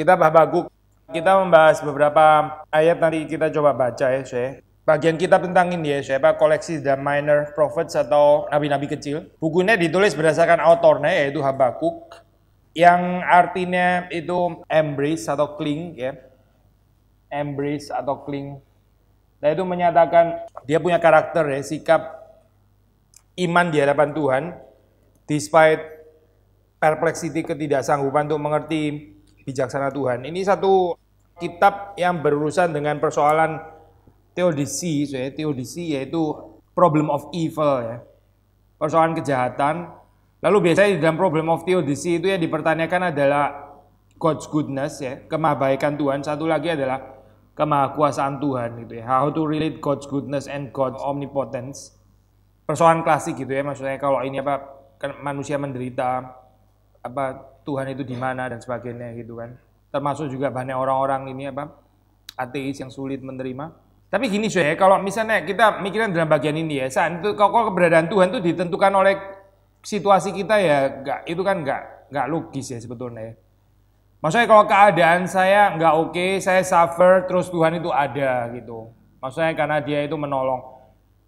Kita Habakuk, kita membahas beberapa ayat nanti kita coba baca ya, Syekh. Bagian kitab tentang ini ya, Syekh, koleksi The Minor Prophets atau Nabi-Nabi kecil. Bukunya ditulis berdasarkan autornya yaitu Habakuk yang artinya itu embrace atau cling ya. Embrace atau cling. Nah itu menyatakan dia punya karakter ya, sikap iman di hadapan Tuhan despite perplexity ketidaksanggupan untuk mengerti bijaksana Tuhan. Ini satu kitab yang berurusan dengan persoalan teodisi, saya teodisi yaitu problem of evil ya. Persoalan kejahatan. Lalu biasanya di dalam problem of theodicy itu yang dipertanyakan adalah God's goodness ya, kemahabaikan Tuhan. Satu lagi adalah kemahakuasaan Tuhan gitu ya. How to relate God's goodness and God's omnipotence. Persoalan klasik gitu ya maksudnya kalau ini apa kan manusia menderita, apa Tuhan itu di mana dan sebagainya gitu kan. Termasuk juga banyak orang-orang ini apa ateis yang sulit menerima. Tapi gini ya, kalau misalnya kita mikirin dalam bagian ini ya, saat itu kalau keberadaan Tuhan itu ditentukan oleh situasi kita ya, gak, itu kan nggak nggak logis ya sebetulnya. Ya. Maksudnya kalau keadaan saya nggak oke, okay, saya suffer, terus Tuhan itu ada gitu. Maksudnya karena dia itu menolong.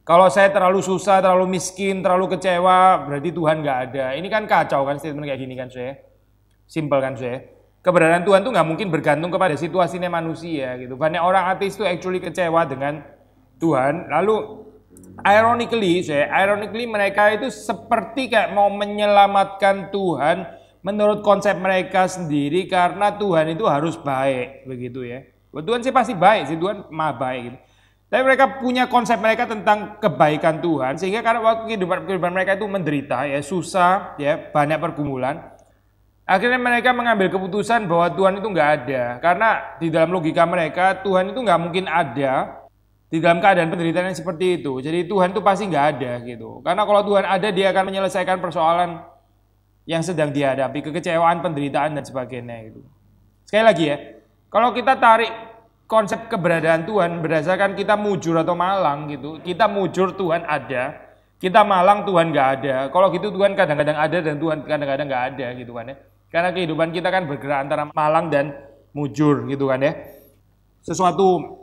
Kalau saya terlalu susah, terlalu miskin, terlalu kecewa, berarti Tuhan nggak ada. Ini kan kacau kan statement kayak gini kan saya. Simpel kan saya. Keberadaan Tuhan tuh nggak mungkin bergantung kepada situasinya manusia gitu. Banyak orang ateis tuh actually kecewa dengan Tuhan. Lalu ironically saya, ironically mereka itu seperti kayak mau menyelamatkan Tuhan menurut konsep mereka sendiri karena Tuhan itu harus baik begitu ya. Tuhan sih pasti baik sih, Tuhan mah baik gitu. Tapi mereka punya konsep mereka tentang kebaikan Tuhan sehingga karena waktu kehidupan, kehidupan mereka itu menderita ya susah ya banyak pergumulan. Akhirnya mereka mengambil keputusan bahwa Tuhan itu nggak ada karena di dalam logika mereka Tuhan itu nggak mungkin ada di dalam keadaan penderitaan yang seperti itu. Jadi Tuhan itu pasti nggak ada gitu. Karena kalau Tuhan ada dia akan menyelesaikan persoalan yang sedang dihadapi, kekecewaan, penderitaan dan sebagainya itu. Sekali lagi ya, kalau kita tarik konsep keberadaan Tuhan berdasarkan kita mujur atau malang gitu. Kita mujur Tuhan ada, kita malang Tuhan nggak ada. Kalau gitu Tuhan kadang-kadang ada dan Tuhan kadang-kadang nggak ada gitu kan ya. Karena kehidupan kita kan bergerak antara malang dan mujur gitu kan ya. Sesuatu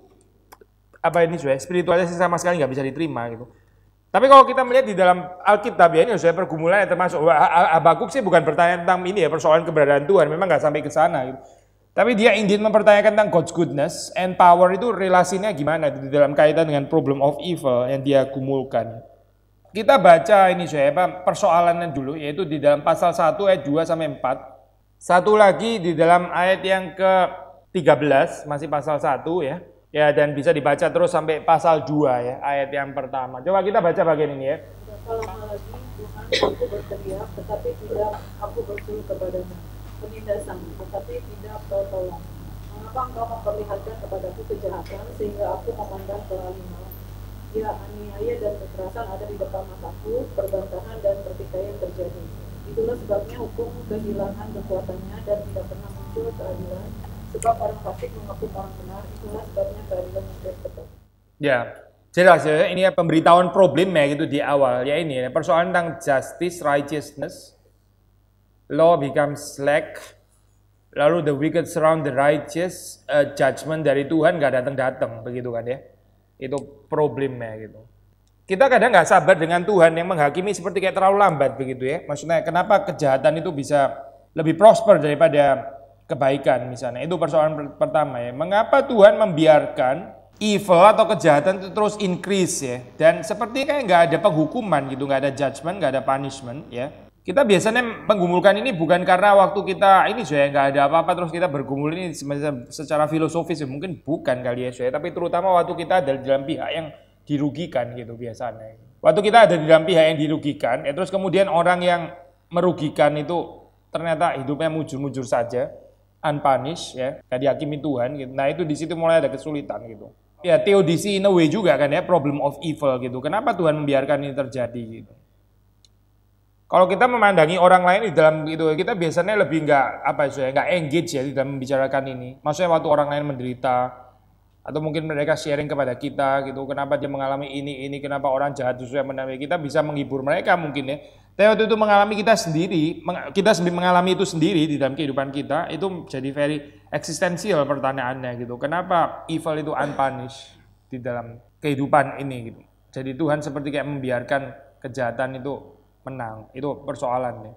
apa ini sudah spiritualitas sama sekali nggak bisa diterima gitu. Tapi kalau kita melihat di dalam Alkitab ya ini sudah pergumulan yang termasuk Habakuk sih bukan bertanya tentang ini ya persoalan keberadaan Tuhan, memang nggak sampai ke sana. Gitu. Tapi dia ingin mempertanyakan tentang God's goodness and power itu relasinya gimana di dalam kaitan dengan problem of evil yang dia kumulkan. Kita baca ini saya persoalannya dulu yaitu di dalam pasal 1 ayat 2 sampai 4. Satu lagi di dalam ayat yang ke 13 masih pasal 1 ya. Ya dan bisa dibaca terus sampai pasal 2 ya ayat yang pertama. Coba kita baca bagian ini ya. Tidak lama lagi Tuhan aku berteriak tetapi tidak aku berseru kepadamu tidak sanggup, tetapi tidak kau tolong. Mengapa engkau memperlihatkan kepadaku kejahatan sehingga aku memandang kezaliman? Ya, aniaya dan kekerasan ada di depan mataku, perbantahan dan pertikaian terjadi. Itulah sebabnya hukum kehilangan kekuatannya dan tidak pernah muncul keadilan. Sebab orang fasik mengaku orang benar, itulah sebabnya keadilan tidak tetap. Ya, jelas ya ini ya pemberitahuan problemnya gitu di awal ya ini ya, persoalan tentang justice righteousness law becomes slack, lalu the wicked surround the righteous, uh, judgment dari Tuhan gak datang-datang, begitu kan ya. Itu problemnya gitu. Kita kadang nggak sabar dengan Tuhan yang menghakimi seperti kayak terlalu lambat begitu ya. Maksudnya kenapa kejahatan itu bisa lebih prosper daripada kebaikan misalnya. Itu persoalan pertama ya. Mengapa Tuhan membiarkan evil atau kejahatan itu terus increase ya. Dan seperti kayak nggak ada penghukuman gitu, nggak ada judgment, nggak ada punishment ya. Kita biasanya menggumulkan ini bukan karena waktu kita ini saya nggak ada apa-apa terus kita bergumul ini secara filosofis ya mungkin bukan kali ya saya tapi terutama waktu kita ada di dalam pihak yang dirugikan gitu biasanya. Waktu kita ada di dalam pihak yang dirugikan, ya terus kemudian orang yang merugikan itu ternyata hidupnya mujur-mujur saja, unpunished ya, tadi hakimi Tuhan gitu. Nah itu di situ mulai ada kesulitan gitu ya teodisi in a way juga kan ya problem of evil gitu. Kenapa Tuhan membiarkan ini terjadi gitu? Kalau kita memandangi orang lain di dalam itu, kita biasanya lebih nggak apa ya, nggak engage ya di dalam membicarakan ini. Maksudnya waktu orang lain menderita, atau mungkin mereka sharing kepada kita gitu, kenapa dia mengalami ini ini, kenapa orang jahat justru yang kita bisa menghibur mereka mungkin ya. Tapi waktu itu mengalami kita sendiri, kita sendiri mengalami itu sendiri di dalam kehidupan kita, itu jadi very eksistensial pertanyaannya gitu. Kenapa evil itu unpunished di dalam kehidupan ini gitu. Jadi Tuhan seperti kayak membiarkan kejahatan itu menang. Itu persoalannya.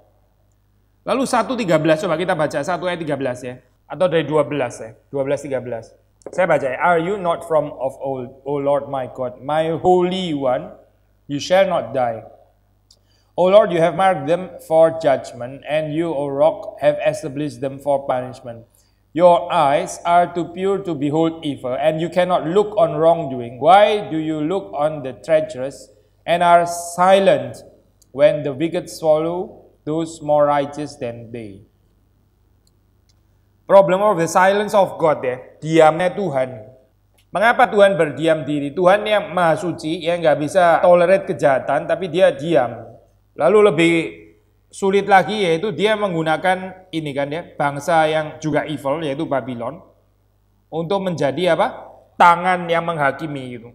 Lalu 1.13, coba kita baca 1 ayat 13 ya. Atau dari 12 ya, 12.13. Saya baca ya, Are you not from of old, O Lord my God, my Holy One, you shall not die. O Lord, you have marked them for judgment, and you, O rock, have established them for punishment. Your eyes are too pure to behold evil, and you cannot look on wrongdoing. Why do you look on the treacherous and are silent when the wicked swallow those more righteous than they. Problem of the silence of God ya, diamnya Tuhan. Mengapa Tuhan berdiam diri? Tuhan yang maha suci, yang nggak bisa tolerate kejahatan, tapi dia diam. Lalu lebih sulit lagi yaitu dia menggunakan ini kan ya, bangsa yang juga evil yaitu Babylon untuk menjadi apa? tangan yang menghakimi gitu.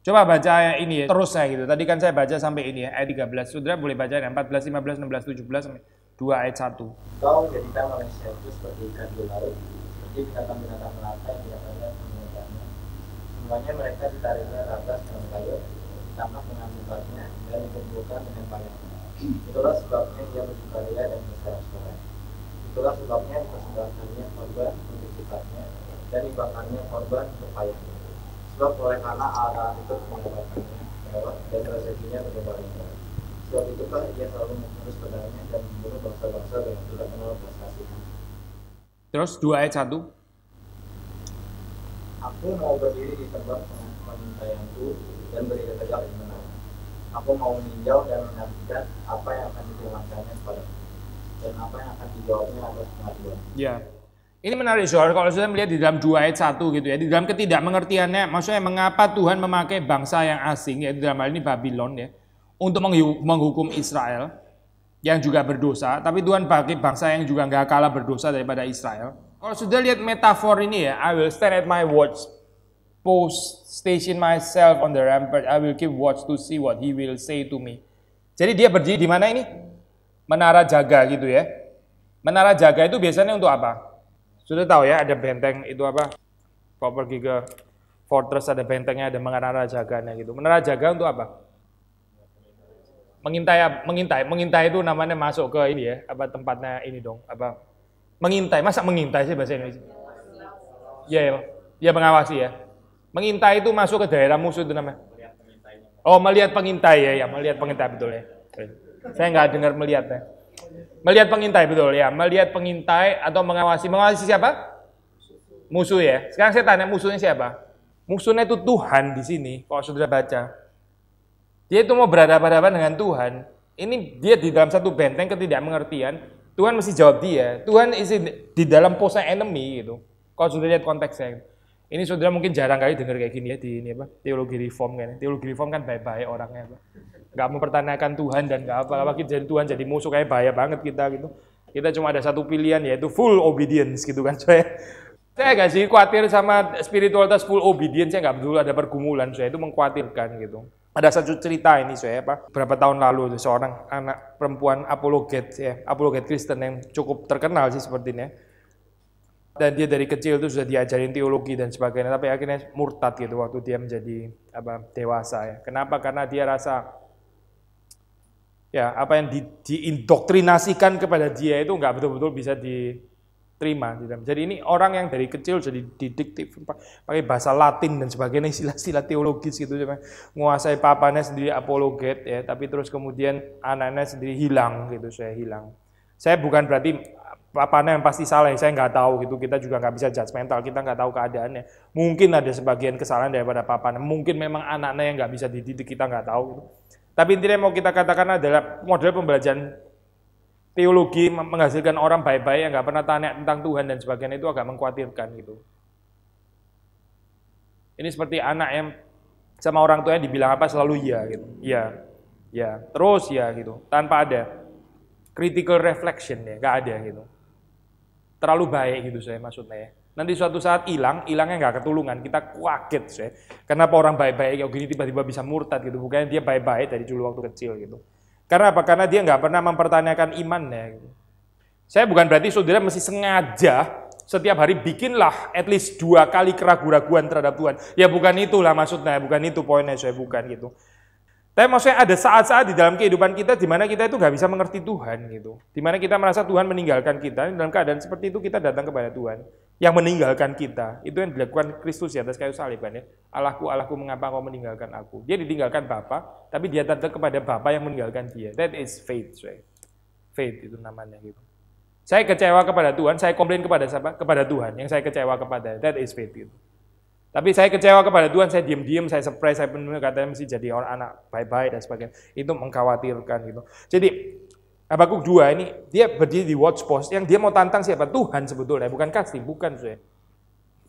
Coba baca ayat ini ya, terus saya gitu. Tadi kan saya baca sampai ini ya, ayat 13. Saudara boleh baca ayat 14, 15, 16, 17, 2 ayat 1. Kau jadikan manusia itu seperti ikan di laut, seperti binatang-binatang melata yang ada penyelidikannya. Semuanya mereka ditariknya ratas dengan kayu, sama dengan tempatnya, dan dikumpulkan dengan banyak. Itulah sebabnya ia bersukaria dan bersorak-sorai. Itulah sebabnya dipersembahkannya korban untuk sifatnya, dan dibakarnya korban untuk payahnya sebab oleh karena alasan itu mengobatkannya lewat dan rezeki berbaliknya sebab kan ia selalu mengurus pedangnya dan membunuh bangsa-bangsa dengan tidak kenal belas kasihan terus dua ayat satu aku mau berdiri di tempat pengintaianku dan berdiri tegak di benar aku mau meninjau dan menantikan apa yang akan dijelaskannya kepada dan apa yang akan dijawabnya atas pengaduan ya yeah. Ini menarik saudara, kalau saudara melihat di dalam 2 ayat 1 gitu ya, di dalam ketidakmengertiannya, maksudnya mengapa Tuhan memakai bangsa yang asing, yaitu dalam hal ini Babylon ya, untuk menghukum Israel yang juga berdosa, tapi Tuhan pakai bangsa yang juga nggak kalah berdosa daripada Israel. Kalau sudah lihat metafor ini ya, I will stand at my watch post, station myself on the rampart, I will keep watch to see what he will say to me. Jadi dia berdiri di mana ini? Menara jaga gitu ya. Menara jaga itu biasanya untuk apa? Sudah tahu ya ada benteng itu apa? Kalau pergi ke fortress ada bentengnya, ada menara jaganya gitu. Menara jaga untuk apa? Mengintai, mengintai, mengintai itu namanya masuk ke ini ya, apa tempatnya ini dong, apa? Mengintai, masa mengintai sih bahasa Indonesia? ya ya, ya mengawasi ya. Mengintai itu masuk ke daerah musuh itu namanya. Oh melihat pengintai ya, ya melihat pengintai betul ya. Saya nggak dengar melihatnya Melihat pengintai, betul ya. Melihat pengintai atau mengawasi. Mengawasi siapa? Musuh ya. Sekarang saya tanya musuhnya siapa? Musuhnya itu Tuhan di sini, kalau sudah baca. Dia itu mau berhadapan-hadapan dengan Tuhan. Ini dia di dalam satu benteng ketidakmengertian. Tuhan mesti jawab dia. Tuhan isi di dalam posnya enemy gitu. Kalau sudah lihat konteksnya. Ini saudara mungkin jarang kali dengar kayak gini ya di ini apa teologi reform kan. Teologi reform kan baik-baik orangnya. Apa nggak mempertanyakan Tuhan dan nggak apa-apa kita jadi Tuhan jadi musuh kayak bahaya banget kita gitu kita cuma ada satu pilihan yaitu full obedience gitu kan saya saya gak sih khawatir sama spiritualitas full obedience saya nggak betul ada pergumulan saya itu mengkhawatirkan gitu ada satu cerita ini saya apa berapa tahun lalu seorang anak perempuan apologet ya apologet Kristen yang cukup terkenal sih sepertinya dan dia dari kecil itu sudah diajarin teologi dan sebagainya tapi akhirnya murtad gitu waktu dia menjadi apa dewasa ya kenapa karena dia rasa ya apa yang di, diindoktrinasikan kepada dia itu nggak betul-betul bisa diterima. Gitu. Jadi ini orang yang dari kecil jadi didiktif pakai bahasa Latin dan sebagainya istilah-istilah teologis gitu, cuman menguasai papanya sendiri apologet ya, tapi terus kemudian anaknya sendiri hilang gitu, saya hilang. Saya bukan berarti papanya yang pasti salah, ya, saya nggak tahu gitu. Kita juga nggak bisa mental, kita nggak tahu keadaannya. Mungkin ada sebagian kesalahan daripada papanya, mungkin memang anaknya yang nggak bisa dididik, kita nggak tahu gitu. Tapi intinya mau kita katakan adalah model pembelajaran teologi menghasilkan orang baik-baik yang nggak pernah tanya tentang Tuhan dan sebagainya itu agak mengkhawatirkan gitu. Ini seperti anak yang sama orang tuanya dibilang apa selalu ya gitu. Iya. Ya, terus ya gitu. Tanpa ada critical reflection ya, nggak ada gitu. Terlalu baik gitu saya maksudnya ya. Nanti suatu saat hilang, hilangnya nggak ketulungan. Kita kaget sih. Kenapa orang baik-baik kayak gini tiba-tiba bisa murtad gitu? Bukannya dia baik-baik dari dulu waktu kecil gitu. Karena apa? Karena dia nggak pernah mempertanyakan imannya. Gitu. Saya bukan berarti saudara mesti sengaja setiap hari bikinlah at least dua kali keraguan keraguan terhadap Tuhan. Ya bukan itulah maksudnya, bukan itu poinnya saya bukan gitu. Tapi maksudnya ada saat-saat di dalam kehidupan kita di mana kita itu nggak bisa mengerti Tuhan gitu. Di mana kita merasa Tuhan meninggalkan kita, dalam keadaan seperti itu kita datang kepada Tuhan yang meninggalkan kita. Itu yang dilakukan Kristus di atas kayu salib kan ya. Allahku, Allahku mengapa kau meninggalkan aku? Dia ditinggalkan Bapa, tapi dia tetap kepada Bapa yang meninggalkan dia. That is faith, right? Faith itu namanya gitu. Saya kecewa kepada Tuhan, saya komplain kepada siapa? Kepada Tuhan yang saya kecewa kepada. That is faith gitu. Tapi saya kecewa kepada Tuhan, saya diam-diam, saya surprise, saya benar katanya mesti jadi orang anak baik-baik dan sebagainya. Itu mengkhawatirkan gitu. Jadi Habakuk 2 ini dia berdiri di watch post yang dia mau tantang siapa? Tuhan sebetulnya, bukan Kastim, bukan saya.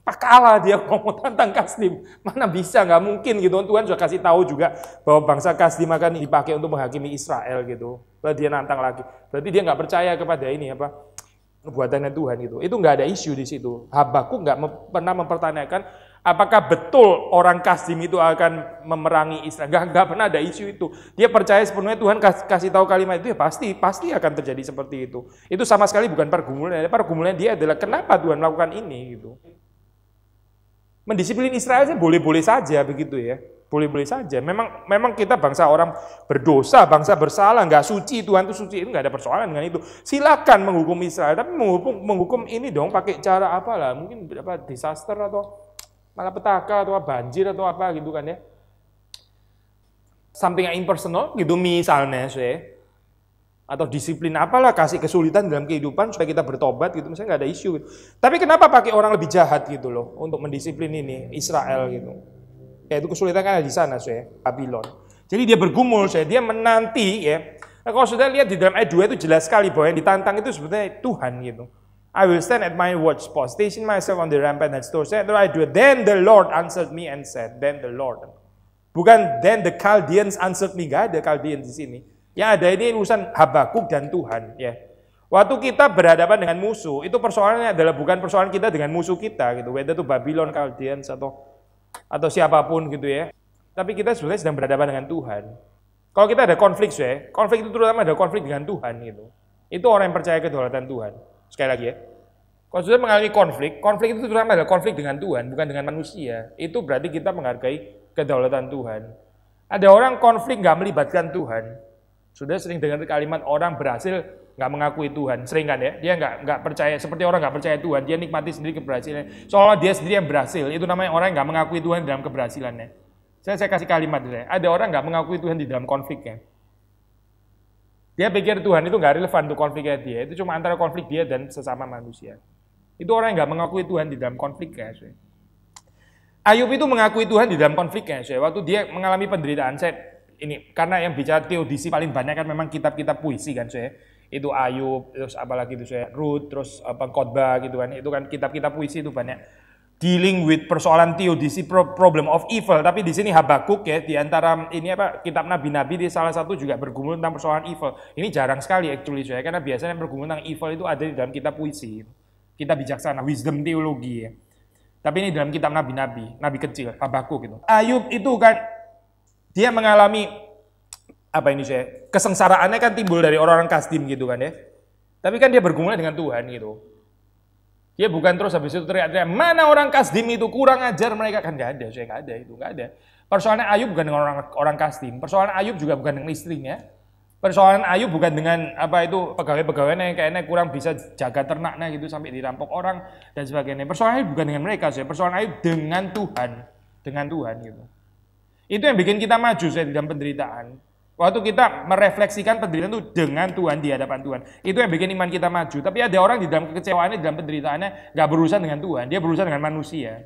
Pak Allah dia mau, tantang Kastim. Mana bisa, nggak mungkin gitu. Tuhan sudah kasih tahu juga bahwa bangsa Kastim akan dipakai untuk menghakimi Israel gitu. Lalu dia nantang lagi. Berarti dia nggak percaya kepada ini apa? Buatannya Tuhan gitu. Itu nggak ada isu di situ. Habakuk nggak pernah mempertanyakan Apakah betul orang Kasim itu akan memerangi Israel? Gak, enggak pernah ada isu itu. Dia percaya sepenuhnya Tuhan kasih, kasih tahu kalimat itu ya pasti, pasti akan terjadi seperti itu. Itu sama sekali bukan pergumulan. Pergumulan dia adalah kenapa Tuhan melakukan ini gitu. Mendisiplin Israel saja boleh-boleh saja begitu ya. Boleh-boleh saja. Memang memang kita bangsa orang berdosa, bangsa bersalah, enggak suci, Tuhan itu suci, itu enggak ada persoalan dengan itu. Silakan menghukum Israel, tapi menghukum, menghukum ini dong pakai cara apalah, mungkin apa disaster atau malah petaka atau banjir atau apa gitu kan ya. Something yang impersonal gitu misalnya saya atau disiplin apalah kasih kesulitan dalam kehidupan supaya kita bertobat gitu misalnya nggak ada isu gitu. tapi kenapa pakai orang lebih jahat gitu loh untuk mendisiplin ini Israel gitu ya itu kesulitan kan ada di sana saya Babylon jadi dia bergumul saya dia menanti ya nah, kalau sudah lihat di dalam ayat 2 itu jelas sekali bahwa yang ditantang itu sebetulnya Tuhan gitu I will stand at my watch watchpost, station myself on the rampart and store said I do. Then the Lord answered me and said, then the Lord. Bukan then the Chaldeans answered me, Gak ada Chaldeans di sini. Yang ada ini urusan Habakuk dan Tuhan, ya. Waktu kita berhadapan dengan musuh, itu persoalannya adalah bukan persoalan kita dengan musuh kita gitu, whether itu Babylon, Chaldeans atau atau siapapun gitu ya. Tapi kita sebenarnya sedang berhadapan dengan Tuhan. Kalau kita ada konflik, ya, konflik itu terutama ada konflik dengan Tuhan gitu. Itu orang yang percaya kedaulatan Tuhan. Sekali lagi ya. Kalau sudah mengalami konflik, konflik itu terutama adalah konflik dengan Tuhan, bukan dengan manusia. Itu berarti kita menghargai kedaulatan Tuhan. Ada orang konflik nggak melibatkan Tuhan. Sudah sering dengar kalimat orang berhasil nggak mengakui Tuhan. Sering kan ya? Dia nggak nggak percaya, seperti orang nggak percaya Tuhan. Dia nikmati sendiri keberhasilannya Seolah dia sendiri yang berhasil. Itu namanya orang nggak mengakui Tuhan dalam keberhasilannya. Saya, saya kasih kalimat. ya. Ada orang nggak mengakui Tuhan di dalam konfliknya. Dia pikir Tuhan itu nggak relevan untuk konfliknya dia. Itu cuma antara konflik dia dan sesama manusia. Itu orang yang nggak mengakui Tuhan di dalam konfliknya. Saya. Ayub itu mengakui Tuhan di dalam konfliknya. Saya. Waktu dia mengalami penderitaan, saya ini karena yang bicara teodisi paling banyak kan memang kitab-kitab puisi kan saya. Itu Ayub, terus apalagi itu saya Ruth, terus apa khotbah gitu kan. Itu kan kitab-kitab puisi itu banyak dealing with persoalan teodisi problem of evil tapi di sini Habakuk ya di antara ini apa kitab nabi-nabi di salah satu juga bergumul tentang persoalan evil ini jarang sekali actually saya karena biasanya bergumul tentang evil itu ada di dalam kitab puisi kita bijaksana wisdom teologi ya tapi ini dalam kitab nabi-nabi nabi kecil Habakuk gitu Ayub itu kan dia mengalami apa ini saya kesengsaraannya kan timbul dari orang-orang kastim gitu kan ya tapi kan dia bergumul dengan Tuhan gitu Ya bukan terus habis itu teriak-teriak, mana orang Kasdim itu kurang ajar mereka kan nggak ada, saya nggak ada itu nggak ada. Persoalan Ayub bukan dengan orang orang Kasdim, persoalan Ayub juga bukan dengan istrinya, persoalan Ayub bukan dengan apa itu pegawai-pegawainya yang kayaknya kurang bisa jaga ternaknya gitu sampai dirampok orang dan sebagainya. Persoalan Ayub bukan dengan mereka, saya persoalan Ayub dengan Tuhan, dengan Tuhan gitu. Itu yang bikin kita maju saya di dalam penderitaan. Waktu kita merefleksikan penderitaan itu dengan Tuhan di hadapan Tuhan. Itu yang bikin iman kita maju. Tapi ada orang di dalam kekecewaannya, di dalam penderitaannya, gak berurusan dengan Tuhan. Dia berurusan dengan manusia.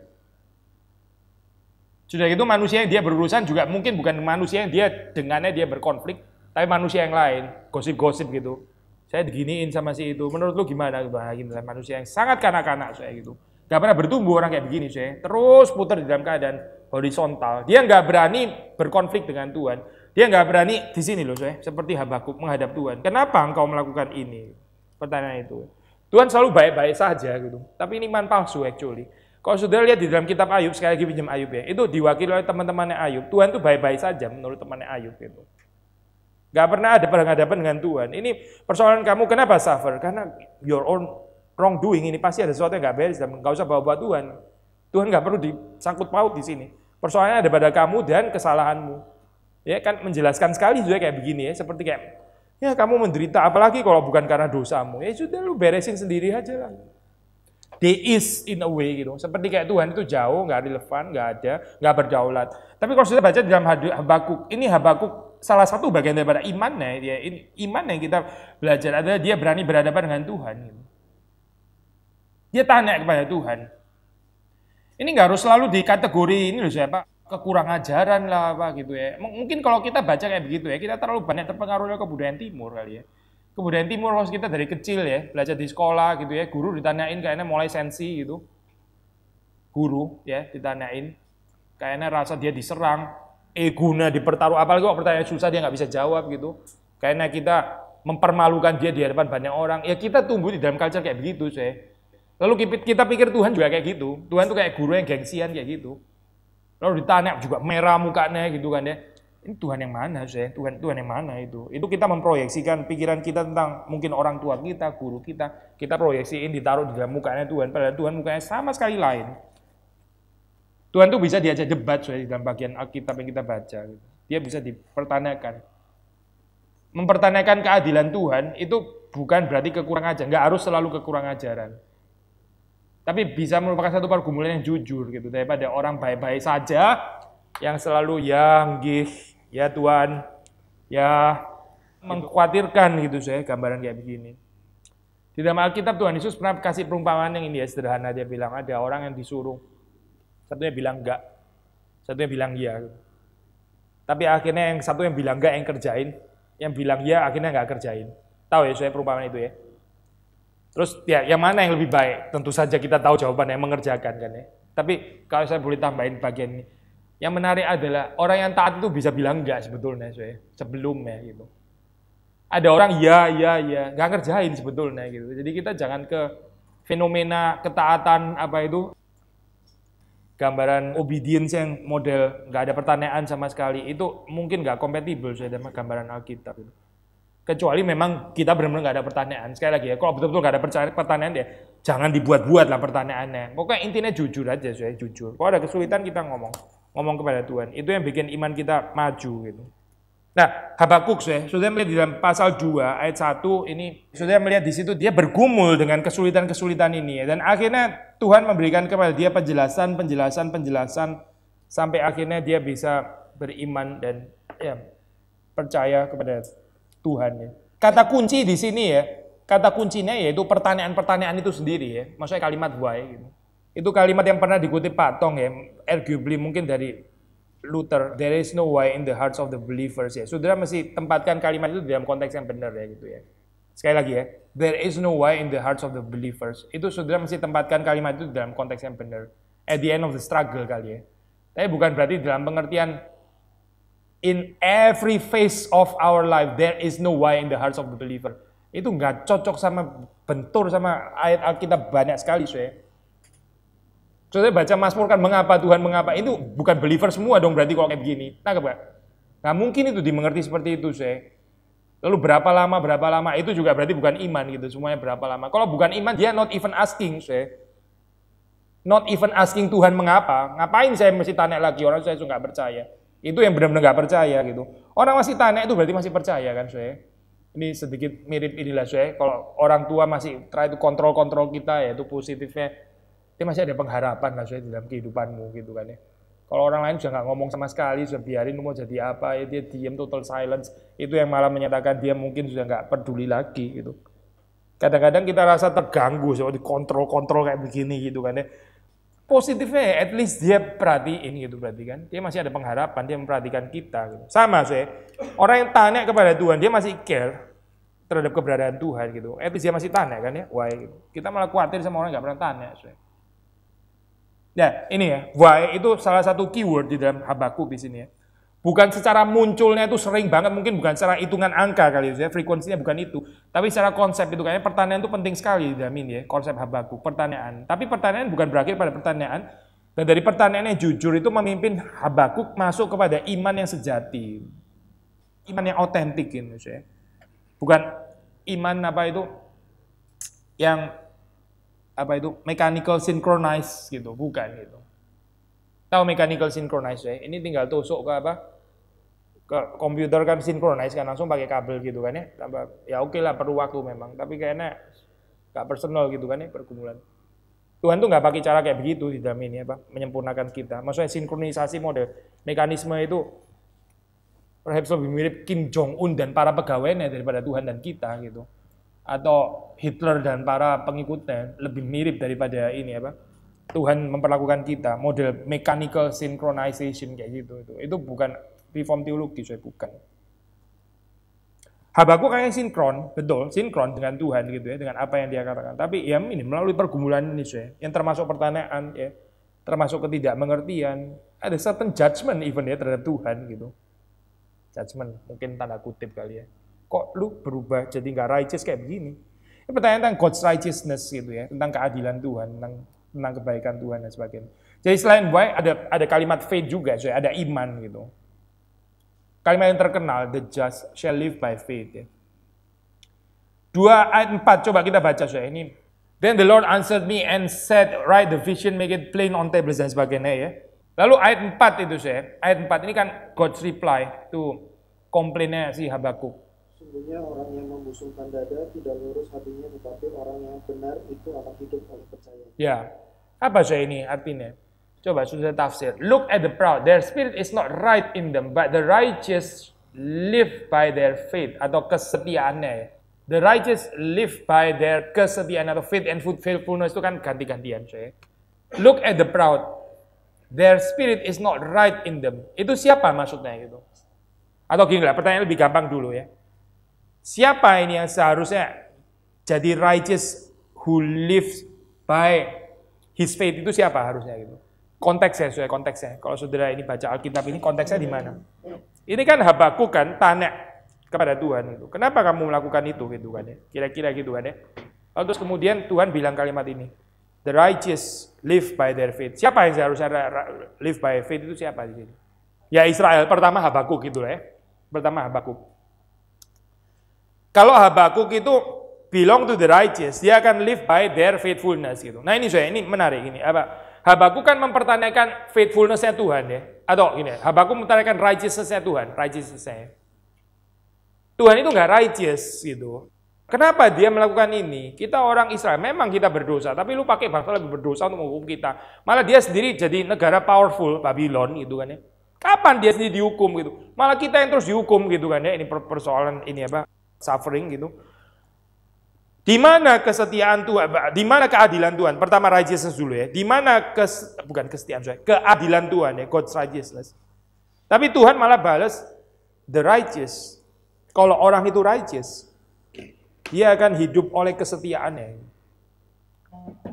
Sudah itu manusia yang dia berurusan juga mungkin bukan manusia yang dia dengannya dia berkonflik, tapi manusia yang lain, gosip-gosip gitu. Saya diginiin sama si itu. Menurut lu gimana? lah gitu, manusia yang sangat kanak-kanak saya gitu. Gak pernah bertumbuh orang kayak begini saya. Terus putar di dalam keadaan horizontal. Dia nggak berani berkonflik dengan Tuhan. Dia nggak berani di sini loh saya, seperti Habakuk menghadap Tuhan. Kenapa engkau melakukan ini? Pertanyaan itu. Tuhan selalu baik-baik saja gitu. Tapi ini iman palsu actually. Kalau sudah lihat di dalam kitab Ayub, sekali lagi pinjam Ayub ya, itu diwakili oleh teman-temannya Ayub. Tuhan itu baik-baik saja menurut temannya Ayub gitu. Gak pernah ada perhadapan dengan Tuhan. Ini persoalan kamu kenapa suffer? Karena your own wrongdoing ini pasti ada sesuatu yang gak beres dan gak usah bawa-bawa Tuhan. Tuhan gak perlu disangkut paut di sini. Persoalannya ada pada kamu dan kesalahanmu. Ya kan menjelaskan sekali juga kayak begini ya, seperti kayak ya kamu menderita apalagi kalau bukan karena dosamu. Ya sudah lu beresin sendiri aja lah. There is in a way gitu. Seperti kayak Tuhan itu jauh, nggak relevan, nggak ada, nggak berdaulat. Tapi kalau sudah baca dalam Habakuk, ini Habakuk salah satu bagian daripada imannya. Ya, iman yang kita belajar adalah dia berani berhadapan dengan Tuhan. Gitu. Dia tanya kepada Tuhan. Ini nggak harus selalu di kategori ini loh siapa kekurang ajaran lah apa gitu ya. M mungkin kalau kita baca kayak begitu ya, kita terlalu banyak terpengaruh oleh kebudayaan timur kali ya. Kebudayaan timur harus kita dari kecil ya, belajar di sekolah gitu ya, guru ditanyain kayaknya mulai sensi gitu. Guru ya ditanyain, kayaknya rasa dia diserang, eguna eh dipertaruh, apalagi kalau pertanyaan susah dia nggak bisa jawab gitu. Kayaknya kita mempermalukan dia di hadapan banyak orang. Ya kita tumbuh di dalam culture kayak begitu saya. Lalu kita pikir Tuhan juga kayak gitu. Tuhan tuh kayak guru yang gengsian kayak gitu. Lalu ditanya juga merah mukanya gitu kan ya. Ini Tuhan yang mana sih? Tuhan Tuhan yang mana itu? Itu kita memproyeksikan pikiran kita tentang mungkin orang tua kita, guru kita, kita proyeksiin ditaruh di dalam mukanya Tuhan, padahal Tuhan mukanya sama sekali lain. Tuhan tuh bisa diajak debat sih di dalam bagian Alkitab yang kita baca. Gitu. Dia bisa dipertanyakan. Mempertanyakan keadilan Tuhan itu bukan berarti kekurang ajaran, nggak harus selalu kekurang ajaran. Tapi bisa merupakan satu pergumulan yang jujur gitu daripada orang baik-baik saja yang selalu ya gih ya Tuhan, ya gitu. mengkhawatirkan gitu saya gambaran kayak begini. Di dalam Alkitab Tuhan Yesus pernah kasih perumpamaan yang ini ya sederhana dia bilang ada orang yang disuruh satunya bilang enggak, satunya bilang iya. Tapi akhirnya yang satu yang bilang enggak yang kerjain, yang bilang iya akhirnya enggak kerjain. Tahu ya saya perumpamaan itu ya. Terus ya yang mana yang lebih baik? Tentu saja kita tahu jawabannya mengerjakan kan ya. Tapi kalau saya boleh tambahin bagian ini, yang menarik adalah orang yang taat itu bisa bilang enggak sebetulnya saya sebelumnya gitu. Ada orang ya ya ya nggak ngerjain sebetulnya gitu. Jadi kita jangan ke fenomena ketaatan apa itu gambaran obedience yang model nggak ada pertanyaan sama sekali itu mungkin nggak kompatibel saya dengan gambaran Alkitab. Gitu kecuali memang kita benar-benar nggak ada pertanyaan. Sekali lagi ya, kalau betul-betul nggak ada pertanyaan ya, jangan dibuat-buat lah pertanyaannya. Pokoknya intinya jujur aja, saya jujur. Kalau ada kesulitan kita ngomong, ngomong kepada Tuhan. Itu yang bikin iman kita maju gitu. Nah, Habakuk sih sudah melihat di dalam pasal 2 ayat 1 ini, sudah melihat di situ dia bergumul dengan kesulitan-kesulitan ini ya. Dan akhirnya Tuhan memberikan kepada dia penjelasan, penjelasan, penjelasan sampai akhirnya dia bisa beriman dan ya, percaya kepada Tuhan ya. Kata kunci di sini ya, kata kuncinya yaitu pertanyaan-pertanyaan itu sendiri ya. Maksudnya kalimat why gitu. Itu kalimat yang pernah dikutip Patong ya, arguably mungkin dari Luther, there is no why in the hearts of the believers ya. Saudara mesti tempatkan kalimat itu dalam konteks yang benar ya gitu ya. Sekali lagi ya, there is no why in the hearts of the believers. Itu saudara mesti tempatkan kalimat itu dalam konteks yang benar. At the end of the struggle kali ya. Tapi bukan berarti dalam pengertian in every phase of our life there is no why in the hearts of the believer. Itu nggak cocok sama bentur sama ayat Alkitab banyak sekali, saya. Saya baca Mazmur kan mengapa Tuhan mengapa itu bukan believer semua dong berarti kalau kayak begini. Nah, nggak gak? Nah mungkin itu dimengerti seperti itu, saya. Lalu berapa lama, berapa lama, itu juga berarti bukan iman gitu, semuanya berapa lama. Kalau bukan iman, dia not even asking, saya. Not even asking Tuhan mengapa, ngapain saya mesti tanya lagi, orang saya suka nggak percaya. Itu yang benar-benar nggak percaya gitu. Orang masih tanya itu berarti masih percaya kan, saya. Ini sedikit mirip inilah saya. Kalau orang tua masih try itu kontrol-kontrol kita ya itu positifnya. itu masih ada pengharapan lah saya dalam kehidupanmu gitu kan ya. Kalau orang lain sudah nggak ngomong sama sekali, sudah biarin mau jadi apa, ya dia diam total silence. Itu yang malah menyatakan dia mungkin sudah nggak peduli lagi gitu. Kadang-kadang kita rasa terganggu, di kontrol-kontrol kayak begini gitu kan ya positifnya ya, at least dia perhatiin gitu berarti kan. Dia masih ada pengharapan, dia memperhatikan kita gitu. Sama sih, orang yang tanya kepada Tuhan, dia masih care terhadap keberadaan Tuhan gitu. At least dia masih tanya kan ya, why gitu. Kita malah khawatir sama orang nggak pernah tanya. Saya. Nah ini ya, why itu salah satu keyword di dalam habaku di sini ya. Bukan secara munculnya itu sering banget, mungkin bukan secara hitungan angka kali ya, frekuensinya bukan itu. Tapi secara konsep itu kayaknya pertanyaan itu penting sekali dijamin ya, konsep habaku, pertanyaan. Tapi pertanyaan bukan berakhir pada pertanyaan, dan dari pertanyaan yang jujur itu memimpin habaku masuk kepada iman yang sejati. Iman yang otentik gitu ya. Bukan iman apa itu yang apa itu mechanical synchronize gitu, bukan gitu. Tahu mechanical synchronize ya? Ini tinggal tusuk ke apa? ke komputer kan sinkronize kan langsung pakai kabel gitu kan ya tambah ya oke lah perlu waktu memang tapi kayaknya gak personal gitu kan ya pergumulan Tuhan tuh nggak pakai cara kayak begitu di dalam ini apa menyempurnakan kita maksudnya sinkronisasi model mekanisme itu perhaps lebih mirip Kim Jong Un dan para pegawainya daripada Tuhan dan kita gitu atau Hitler dan para pengikutnya lebih mirip daripada ini apa Tuhan memperlakukan kita model mechanical synchronization kayak gitu itu itu bukan reform teologi saya bukan. Habakuk kayak sinkron, betul, sinkron dengan Tuhan gitu ya, dengan apa yang dia katakan. Tapi ya ini melalui pergumulan ini saya, yang termasuk pertanyaan ya, termasuk ketidakmengertian, ada certain judgment even ya terhadap Tuhan gitu. Judgment, mungkin tanda kutip kali ya. Kok lu berubah jadi nggak righteous kayak begini? Ini pertanyaan tentang God's righteousness gitu ya, tentang keadilan Tuhan, tentang, tentang kebaikan Tuhan dan sebagainya. Jadi selain baik ada ada kalimat faith juga, saya ada iman gitu. Kalimat yang terkenal, the just shall live by faith. Ya. 2 ayat 4, coba kita baca sudah ini. Then the Lord answered me and said, write the vision, make it plain on tables dan sebagainya ya. Lalu ayat 4 itu saya, ayat 4 ini kan God's reply, to komplainnya si Habakuk. Sungguhnya orang yang membusungkan dada tidak lurus hatinya, tetapi orang yang benar itu akan hidup oleh percaya. Ya, apa saya ini artinya? Coba sudah tafsir. Look at the proud. Their spirit is not right in them, but the righteous live by their faith atau kesetiaannya ya. The righteous live by their kesetiaan atau faith and faithfulness itu kan ganti-gantian. Ya. Look at the proud. Their spirit is not right in them. Itu siapa maksudnya gitu? Atau gini lah, pertanyaan lebih gampang dulu ya. Siapa ini yang seharusnya jadi righteous who lives by his faith itu siapa harusnya gitu? Konteksnya, sudah konteksnya. Kalau saudara ini baca Alkitab ini, konteksnya di mana? Ini kan habaku kan tanya kepada Tuhan itu. Kenapa kamu melakukan itu gitu kan ya? Kira-kira gitu kan ya. Lalu terus kemudian Tuhan bilang kalimat ini. The righteous live by their faith. Siapa yang seharusnya live by faith itu siapa di sini? Ya Israel pertama Habakuk gitu ya. Pertama Habakuk. Kalau Habakuk itu belong to the righteous, dia akan live by their faithfulness gitu. Nah ini saya ini menarik ini apa? Habaku kan mempertanyakan faithfulnessnya Tuhan ya. Atau gini, habaku mempertanyakan righteousnessnya Tuhan, righteousnessnya. Tuhan itu nggak righteous gitu. Kenapa dia melakukan ini? Kita orang Israel, memang kita berdosa, tapi lu pakai bangsa lebih berdosa untuk menghukum kita. Malah dia sendiri jadi negara powerful, Babylon gitu kan ya. Kapan dia sendiri dihukum gitu? Malah kita yang terus dihukum gitu kan ya. Ini persoalan ini apa? Suffering gitu. Di mana kesetiaan Tuhan? Di mana keadilan Tuhan? Pertama righteousness dulu ya. Di mana kes, bukan kesetiaan Tuhan, keadilan Tuhan ya, God's righteousness. Tapi Tuhan malah balas the righteous. Kalau orang itu righteous, dia akan hidup oleh kesetiaannya.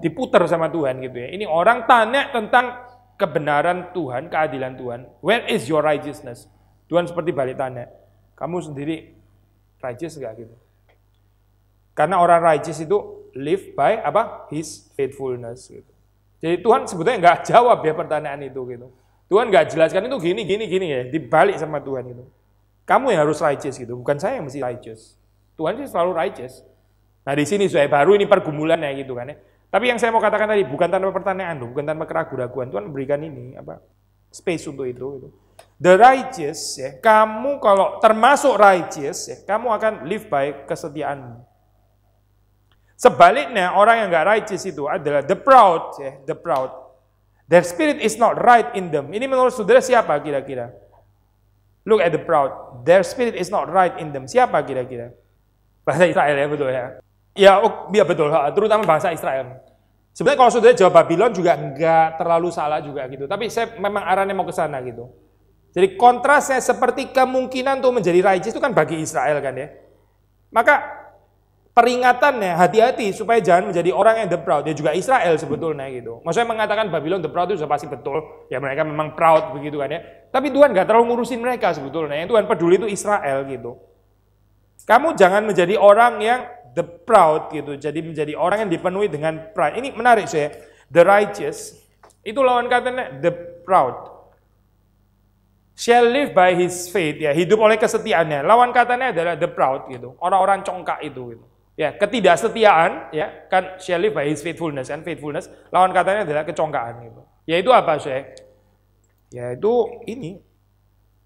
Diputar sama Tuhan gitu ya. Ini orang tanya tentang kebenaran Tuhan, keadilan Tuhan. Where is your righteousness? Tuhan seperti balik tanya. Kamu sendiri righteous gak gitu? Karena orang righteous itu live by apa? His faithfulness. Gitu. Jadi Tuhan sebetulnya nggak jawab ya pertanyaan itu gitu. Tuhan nggak jelaskan itu gini gini gini ya dibalik sama Tuhan gitu. Kamu yang harus righteous gitu, bukan saya yang mesti righteous. Tuhan sih selalu righteous. Nah di sini saya baru ini pergumulannya gitu kan ya. Tapi yang saya mau katakan tadi bukan tanpa pertanyaan loh, bukan tanpa keraguan-raguan. Tuhan berikan ini apa space untuk itu. Gitu. The righteous ya, kamu kalau termasuk righteous ya, kamu akan live by kesetiaanmu. Sebaliknya orang yang nggak righteous itu adalah the proud, ya, the proud. Their spirit is not right in them. Ini menurut saudara siapa kira-kira? Look at the proud. Their spirit is not right in them. Siapa kira-kira? Bahasa Israel ya betul ya. Ya, oh, ya betul. Terutama bahasa Israel. Sebenarnya kalau saudara jawab Babylon juga nggak terlalu salah juga gitu. Tapi saya memang arahnya mau ke sana gitu. Jadi kontrasnya seperti kemungkinan tuh menjadi righteous itu kan bagi Israel kan ya. Maka peringatannya hati-hati supaya jangan menjadi orang yang the proud. Dia ya juga Israel sebetulnya gitu. Maksudnya mengatakan Babylon the proud itu sudah pasti betul. Ya mereka memang proud begitu kan ya. Tapi Tuhan nggak terlalu ngurusin mereka sebetulnya. Yang Tuhan peduli itu Israel gitu. Kamu jangan menjadi orang yang the proud gitu. Jadi menjadi orang yang dipenuhi dengan pride. Ini menarik sih. Ya. The righteous itu lawan katanya the proud. Shall live by his faith ya, hidup oleh kesetiaannya. Lawan katanya adalah the proud gitu. Orang-orang congkak itu gitu. Ya, ketidaksetiaan ya kan shall live by his faithfulness kan faithfulness lawan katanya adalah kecongkaan gitu. ya itu apa, ya itu ini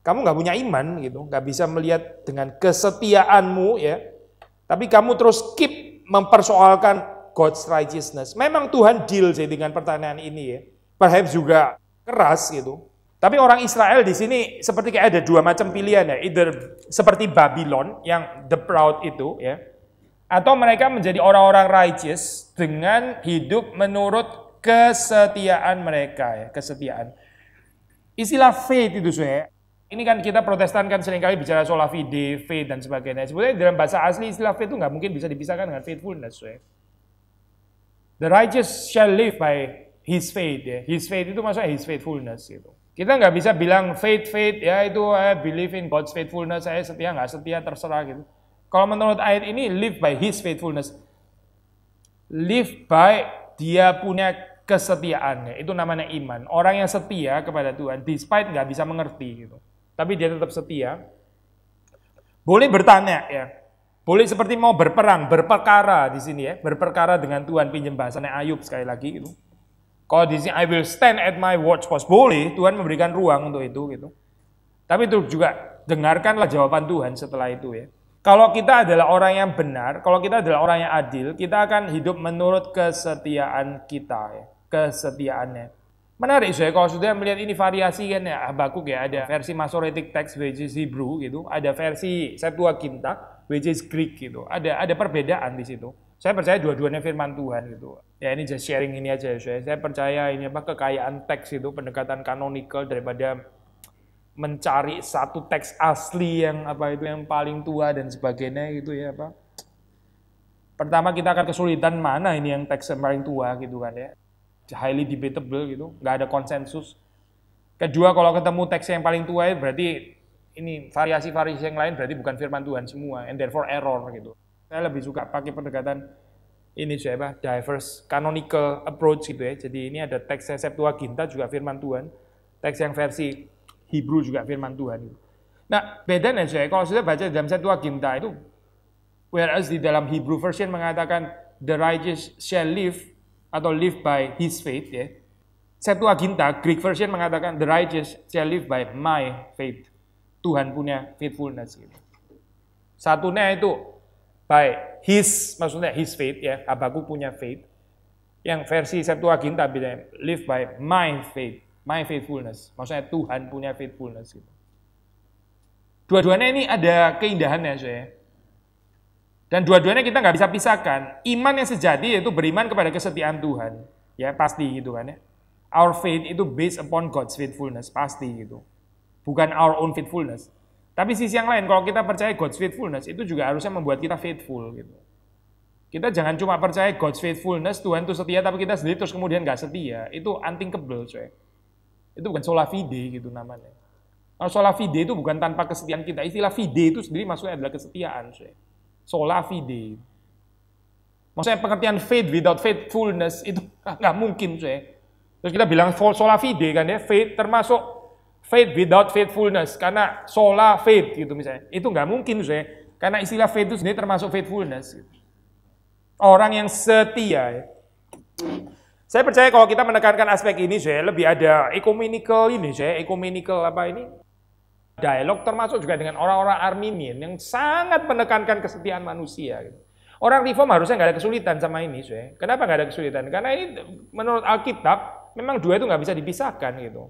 kamu nggak punya iman gitu, nggak bisa melihat dengan kesetiaanmu ya. Tapi kamu terus keep mempersoalkan God's righteousness. Memang Tuhan deal sih dengan pertanyaan ini ya. Perhaps juga keras gitu. Tapi orang Israel di sini seperti kayak ada dua macam pilihan ya. Either seperti Babylon yang the proud itu ya. Atau mereka menjadi orang-orang righteous dengan hidup menurut kesetiaan mereka ya, kesetiaan. Istilah faith itu saya. Ini kan kita protestan kan seringkali bicara soal fide, faith dan sebagainya. Sebenarnya dalam bahasa asli istilah faith itu nggak mungkin bisa dipisahkan dengan faithfulness. Ya. The righteous shall live by his faith. Ya. His faith itu maksudnya his faithfulness gitu. Kita nggak bisa bilang faith faith ya itu I believe in God's faithfulness saya setia nggak setia terserah gitu. Kalau menurut ayat ini, live by his faithfulness. Live by dia punya kesetiaannya. Itu namanya iman. Orang yang setia kepada Tuhan, despite nggak bisa mengerti. gitu. Tapi dia tetap setia. Boleh bertanya ya. Boleh seperti mau berperang, berperkara di sini ya. Berperkara dengan Tuhan, pinjam bahasanya Ayub sekali lagi gitu. Kalau di sini I will stand at my watch post. boleh, Tuhan memberikan ruang untuk itu gitu. Tapi itu juga dengarkanlah jawaban Tuhan setelah itu ya. Kalau kita adalah orang yang benar, kalau kita adalah orang yang adil, kita akan hidup menurut kesetiaan kita, ya. kesetiaannya. Menarik saya kalau sudah melihat ini variasi kan ya ah, baku ya ada versi Masoretic text which is Hebrew gitu, ada versi Septuaginta which is Greek gitu. Ada ada perbedaan di situ. Saya percaya dua-duanya firman Tuhan gitu. Ya ini just sharing ini aja ya saya. Saya percaya ini apa kekayaan teks itu pendekatan kanonikal daripada mencari satu teks asli yang apa itu yang paling tua dan sebagainya gitu ya apa. Pertama kita akan kesulitan mana ini yang teks yang paling tua gitu kan ya. Highly debatable gitu, nggak ada konsensus. Kedua kalau ketemu teks yang paling tua ya berarti ini variasi-variasi yang lain berarti bukan firman Tuhan semua and therefore error gitu. Saya lebih suka pakai pendekatan ini siapa apa diverse canonical approach gitu ya. Jadi ini ada teks Septuaginta juga firman Tuhan, teks yang versi Hebrew juga firman Tuhan itu. Nah, nih saya kalau sudah baca dalam satu Kinta itu whereas di dalam Hebrew version mengatakan the righteous shall live atau live by his faith ya. Satu Septuaginta Greek version mengatakan the righteous shall live by my faith. Tuhan punya faithfulness gitu. Satunya itu by his maksudnya his faith ya. Abaku punya faith. Yang versi Septuaginta bilang live by my faith. My faithfulness. Maksudnya Tuhan punya faithfulness gitu. Dua-duanya ini ada keindahannya, saya. Dan dua-duanya kita nggak bisa pisahkan. Iman yang sejati yaitu beriman kepada kesetiaan Tuhan. Ya, pasti gitu kan ya. Our faith itu based upon God's faithfulness, pasti gitu. Bukan our own faithfulness. Tapi sisi yang lain, kalau kita percaya God's faithfulness, itu juga harusnya membuat kita faithful gitu. Kita jangan cuma percaya God's faithfulness, Tuhan itu setia, tapi kita sendiri terus kemudian nggak setia. Itu unthinkable, coy. Itu bukan sola fide gitu namanya. Kalau sola fide itu bukan tanpa kesetiaan kita. Istilah fide itu sendiri maksudnya adalah kesetiaan. Sola fide. Maksudnya pengertian faith without faithfulness itu nggak mungkin. Cuy. Terus kita bilang sola fide kan ya, faith termasuk faith without faithfulness. Karena sola faith gitu misalnya. Itu nggak mungkin. Cuy. Karena istilah faith itu sendiri termasuk faithfulness. Gitu. Orang yang setia. Ya. Saya percaya kalau kita menekankan aspek ini, saya lebih ada ekumenikal ini, saya ekumenikal apa ini? Dialog termasuk juga dengan orang-orang Arminian yang sangat menekankan kesetiaan manusia. Gitu. Orang reform harusnya nggak ada kesulitan sama ini, saya. Kenapa nggak ada kesulitan? Karena ini menurut Alkitab memang dua itu nggak bisa dipisahkan gitu.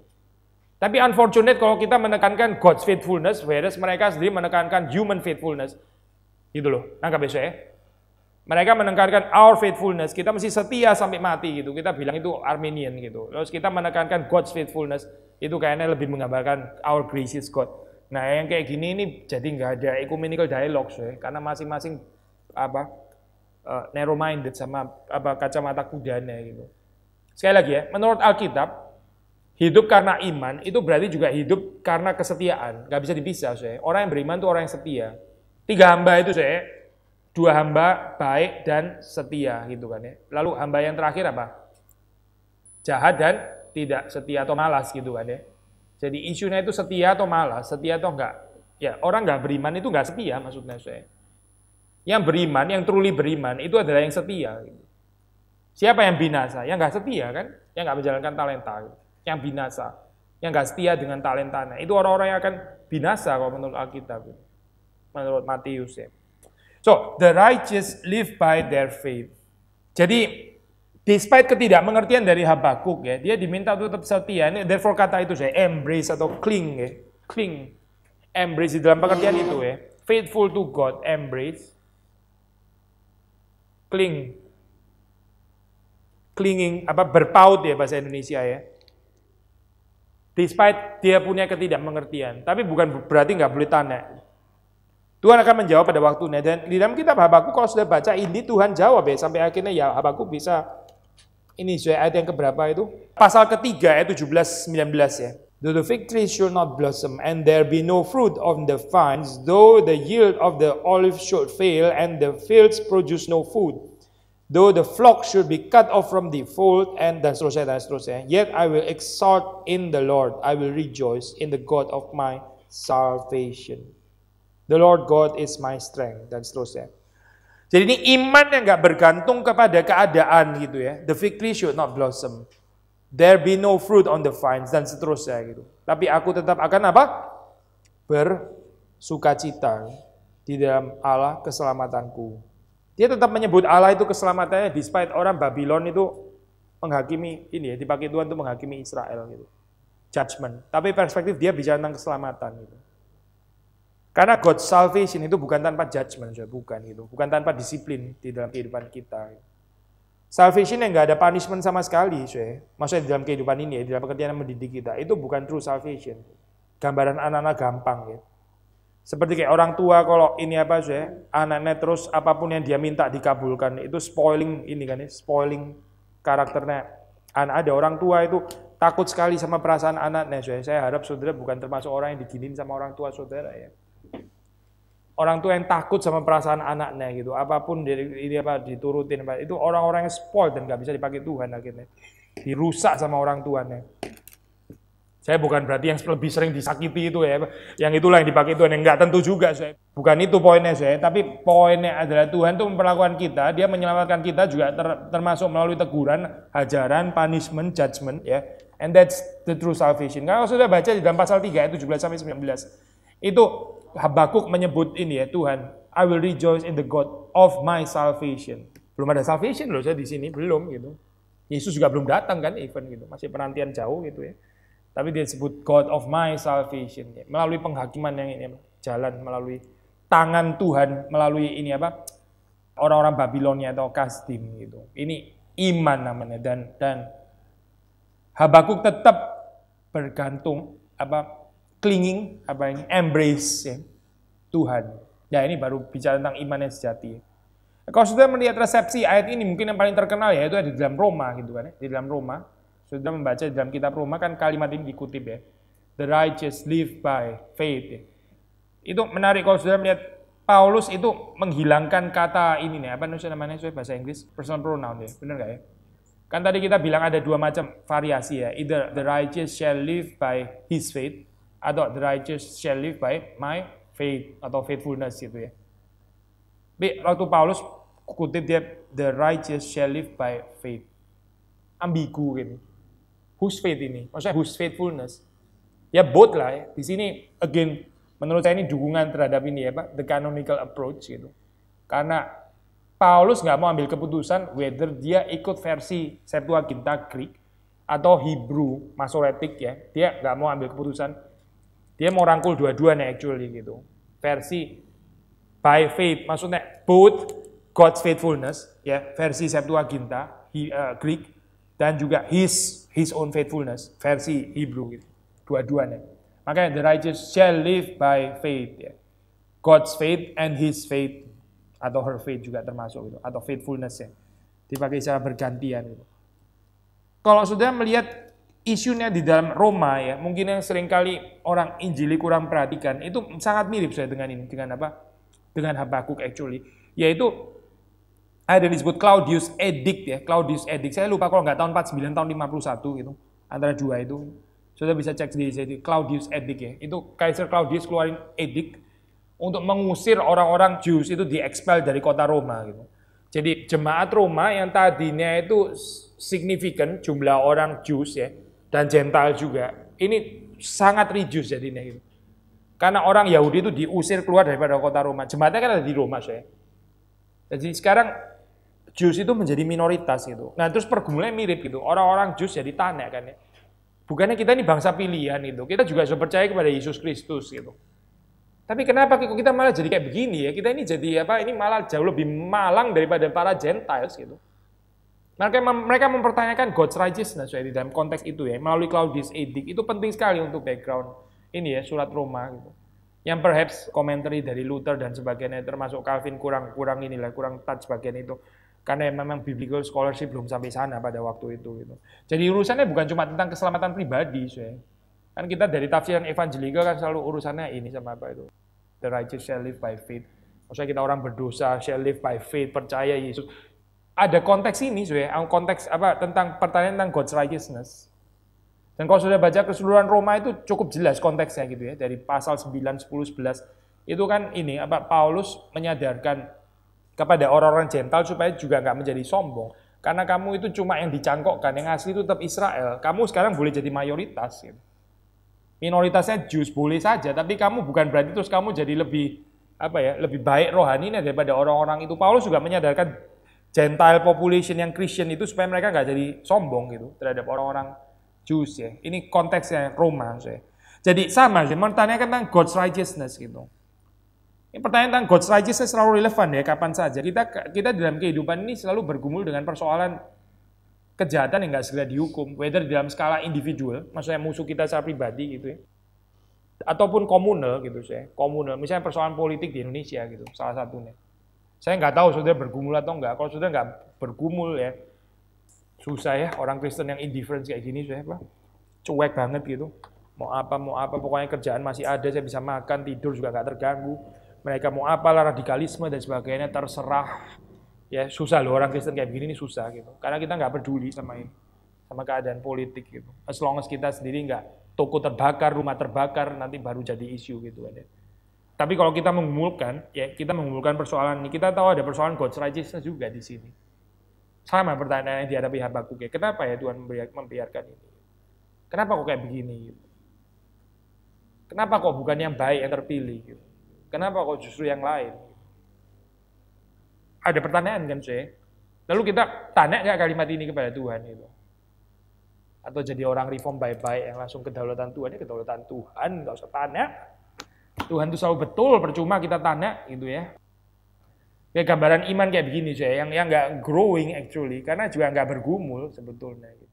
Tapi unfortunate kalau kita menekankan God's faithfulness, whereas mereka sendiri menekankan human faithfulness. Gitu loh, nangkap besok ya. Mereka menekankan our faithfulness, kita mesti setia sampai mati gitu. Kita bilang itu Armenian gitu. Terus kita menekankan God's faithfulness, itu kayaknya lebih menggambarkan our gracious God. Nah yang kayak gini ini jadi nggak ada ecumenical dialogue sih, karena masing-masing apa uh, eh, narrow minded sama apa kacamata kudanya gitu. Sekali lagi ya, menurut Alkitab hidup karena iman itu berarti juga hidup karena kesetiaan, Gak bisa dipisah sih. Orang yang beriman itu orang yang setia. Tiga hamba itu saya dua hamba baik dan setia gitu kan ya. Lalu hamba yang terakhir apa? Jahat dan tidak setia atau malas gitu kan ya. Jadi isunya itu setia atau malas, setia atau enggak. Ya orang enggak beriman itu enggak setia maksudnya saya. Yang beriman, yang truly beriman itu adalah yang setia. Gitu. Siapa yang binasa? Yang enggak setia kan? Yang enggak menjalankan talenta. Gitu. Yang binasa. Yang enggak setia dengan talentanya. Itu orang-orang yang akan binasa kalau menurut Alkitab. Gitu. Menurut Matius ya. So, the righteous live by their faith. Jadi, despite ketidakmengertian dari Habakuk ya, dia diminta untuk tetap setia. Ini therefore kata itu saya embrace atau cling ya, cling. Embrace di dalam pengertian itu ya. Faithful to God, embrace. Cling. Clinging, apa berpaut ya bahasa Indonesia ya despite dia punya ketidakmengertian. Tapi bukan berarti nggak boleh tanya. Tuhan akan menjawab pada waktunya dan di dalam kitab Habaku kalau sudah baca ini Tuhan jawab ya sampai akhirnya ya Habaku bisa ini sudah ayat yang keberapa itu pasal ketiga ayat 17 19 ya Though the fig tree should not blossom, and there be no fruit on the vines, though the yield of the olive should fail, and the fields produce no food, though the flock should be cut off from the fold, and dan seterusnya, dan seterusnya. Yet I will exalt in the Lord, I will rejoice in the God of my salvation. The Lord God is my strength dan seterusnya. Jadi ini iman yang nggak bergantung kepada keadaan gitu ya. The fig tree should not blossom. There be no fruit on the vines dan seterusnya gitu. Tapi aku tetap akan apa? Bersukacita di dalam Allah keselamatanku. Dia tetap menyebut Allah itu keselamatannya despite orang Babylon itu menghakimi ini ya dipakai Tuhan itu menghakimi Israel gitu. Judgment. Tapi perspektif dia bicara tentang keselamatan gitu. Karena God salvation itu bukan tanpa judgment, bukan gitu, bukan tanpa disiplin di dalam kehidupan kita. Salvation yang nggak ada punishment sama sekali, saya. Maksudnya di dalam kehidupan ini, di dalam pekerjaan yang mendidik kita, itu bukan true salvation. Gambaran anak-anak gampang ya. Seperti kayak orang tua kalau ini apa saya, anaknya terus apapun yang dia minta dikabulkan, itu spoiling ini kan ya, spoiling karakternya. Anak ada orang tua itu takut sekali sama perasaan anaknya, saya. Saya harap saudara bukan termasuk orang yang diginin sama orang tua saudara ya orang tua yang takut sama perasaan anaknya gitu. Apapun dia di apa diturutin apa. itu orang-orang yang spoil dan nggak bisa dipakai Tuhan akhirnya. Dirusak sama orang tuanya. Saya bukan berarti yang lebih sering disakiti itu ya, yang itulah yang dipakai Tuhan, yang nggak tentu juga saya. Bukan itu poinnya saya, tapi poinnya adalah Tuhan itu memperlakukan kita, dia menyelamatkan kita juga ter, termasuk melalui teguran, hajaran, punishment, judgment ya. And that's the true salvation. Kalau sudah baca di dalam pasal 3 ayat 17 sampai 19. Itu Habakuk menyebut ini ya Tuhan, I will rejoice in the God of my salvation. Belum ada salvation loh saya di sini, belum gitu. Yesus juga belum datang kan even gitu, masih penantian jauh gitu ya. Tapi dia sebut God of my salvation ya. melalui penghakiman yang ini jalan melalui tangan Tuhan melalui ini apa orang-orang Babilonia atau Kastim gitu. Ini iman namanya dan dan Habakuk tetap bergantung apa clinging apa ini embrace ya, Tuhan. Ya ini baru bicara tentang iman yang sejati. Kalau sudah melihat resepsi ayat ini mungkin yang paling terkenal ya itu ada di dalam Roma gitu kan, ya. di dalam Roma. Sudah membaca di dalam kitab Roma kan kalimat ini dikutip ya. The righteous live by faith. Ya. Itu menarik kalau sudah melihat Paulus itu menghilangkan kata ini nih, apa namanya sesuai bahasa Inggris personal pronoun ya, benar nggak ya? Kan tadi kita bilang ada dua macam variasi ya, either the righteous shall live by his faith atau the righteous shall live by my faith atau faithfulness gitu ya. Tapi waktu Paulus kutip dia the righteous shall live by faith. Ambigu gitu. Whose faith ini? Maksudnya whose faithfulness? Ya both lah ya. Di sini again menurut saya ini dukungan terhadap ini ya Pak, the canonical approach gitu. Karena Paulus nggak mau ambil keputusan whether dia ikut versi Septuaginta Greek atau Hebrew Masoretik ya. Dia nggak mau ambil keputusan dia mau rangkul dua-duanya actually gitu. Versi by faith, maksudnya both God's faithfulness, ya versi Septuaginta he, uh, Greek dan juga His His own faithfulness versi Hebrew gitu. Dua-duanya. Makanya the righteous shall live by faith. Ya. God's faith and His faith atau her faith juga termasuk gitu atau faithfulness ya dipakai secara bergantian gitu. Kalau sudah melihat isunya di dalam Roma ya, mungkin yang seringkali orang Injili kurang perhatikan, itu sangat mirip saya dengan ini, dengan apa? Dengan Habakuk actually, yaitu ada yang disebut Claudius Edict ya, Claudius Edict. Saya lupa kalau nggak tahun 49 tahun 51 gitu, antara dua itu. Sudah bisa cek sendiri jadi Claudius Edict ya. Itu Kaiser Claudius keluarin edict untuk mengusir orang-orang Jews itu diekspel dari kota Roma gitu. Jadi jemaat Roma yang tadinya itu signifikan jumlah orang Jews ya, dan Gentile juga. Ini sangat reduce jadi gitu. Karena orang Yahudi itu diusir keluar daripada kota Roma. Jemaatnya kan ada di Roma saya. Jadi sekarang Jews itu menjadi minoritas gitu. Nah terus pergumulannya mirip gitu. Orang-orang Jews jadi tanah kan ya. Bukannya kita ini bangsa pilihan itu. Kita juga sudah percaya kepada Yesus Kristus gitu. Tapi kenapa kita malah jadi kayak begini ya? Kita ini jadi apa? Ini malah jauh lebih malang daripada para Gentiles gitu. Mereka, mem mereka mempertanyakan God's righteousness ya, di dalam konteks itu ya, melalui Claudius Edik. Itu penting sekali untuk background ini ya, surat Roma gitu. Yang perhaps komentari dari Luther dan sebagainya, termasuk Calvin kurang-kurang inilah, kurang touch bagian itu. Karena memang biblical scholarship belum sampai sana pada waktu itu. Gitu. Jadi urusannya bukan cuma tentang keselamatan pribadi. Ya. Kan kita dari tafsiran evangelika kan selalu urusannya ini sama apa itu. The righteous shall live by faith. Maksudnya kita orang berdosa, shall live by faith, percaya Yesus ada konteks ini, sudah konteks apa tentang pertanyaan tentang God's righteousness. Dan kalau sudah baca keseluruhan Roma itu cukup jelas konteksnya gitu ya, dari pasal 9, 10, 11. Itu kan ini, apa Paulus menyadarkan kepada orang-orang gentle supaya juga nggak menjadi sombong. Karena kamu itu cuma yang dicangkokkan, yang asli itu tetap Israel. Kamu sekarang boleh jadi mayoritas. Gitu. Minoritasnya jus boleh saja, tapi kamu bukan berarti terus kamu jadi lebih apa ya lebih baik rohaninya daripada orang-orang itu. Paulus juga menyadarkan Gentile population yang Christian itu supaya mereka nggak jadi sombong gitu terhadap orang-orang Jews ya. Ini konteksnya Roma saya. Jadi sama sih, pertanyaan tentang God's righteousness gitu. Ini pertanyaan tentang God's righteousness selalu relevan ya kapan saja. Kita kita dalam kehidupan ini selalu bergumul dengan persoalan kejahatan yang nggak segera dihukum, whether dalam skala individual, maksudnya musuh kita secara pribadi gitu ya, ataupun komunal gitu saya, komunal, misalnya persoalan politik di Indonesia gitu, salah satunya. Saya nggak tahu saudara bergumul atau nggak. Kalau saudara nggak bergumul ya, susah ya orang Kristen yang indifferent kayak gini, saya apa? cuek banget gitu. Mau apa, mau apa, pokoknya kerjaan masih ada, saya bisa makan, tidur juga nggak terganggu. Mereka mau apa lah radikalisme dan sebagainya, terserah. Ya susah loh orang Kristen kayak begini ini susah gitu. Karena kita nggak peduli sama ini, sama keadaan politik gitu. As long as kita sendiri nggak toko terbakar, rumah terbakar, nanti baru jadi isu gitu kan tapi kalau kita mengumpulkan, ya kita mengumpulkan persoalan ini. Kita tahu ada persoalan God's righteousness juga di sini. Sama pertanyaan yang dihadapi Habakuk ya. Kenapa ya Tuhan membiarkan ini? Kenapa kok kayak begini? Kenapa kok bukan yang baik yang terpilih? Kenapa kok justru yang lain? Ada pertanyaan kan saya. Lalu kita tanya nggak kalimat ini kepada Tuhan itu? Atau jadi orang reform baik-baik yang langsung kedaulatan Tuhan, ya kedaulatan Tuhan, nggak usah tanya Tuhan itu selalu betul, percuma kita tanya gitu ya. Kayak gambaran iman kayak begini saya yang yang nggak growing actually karena juga nggak bergumul sebetulnya. Gitu.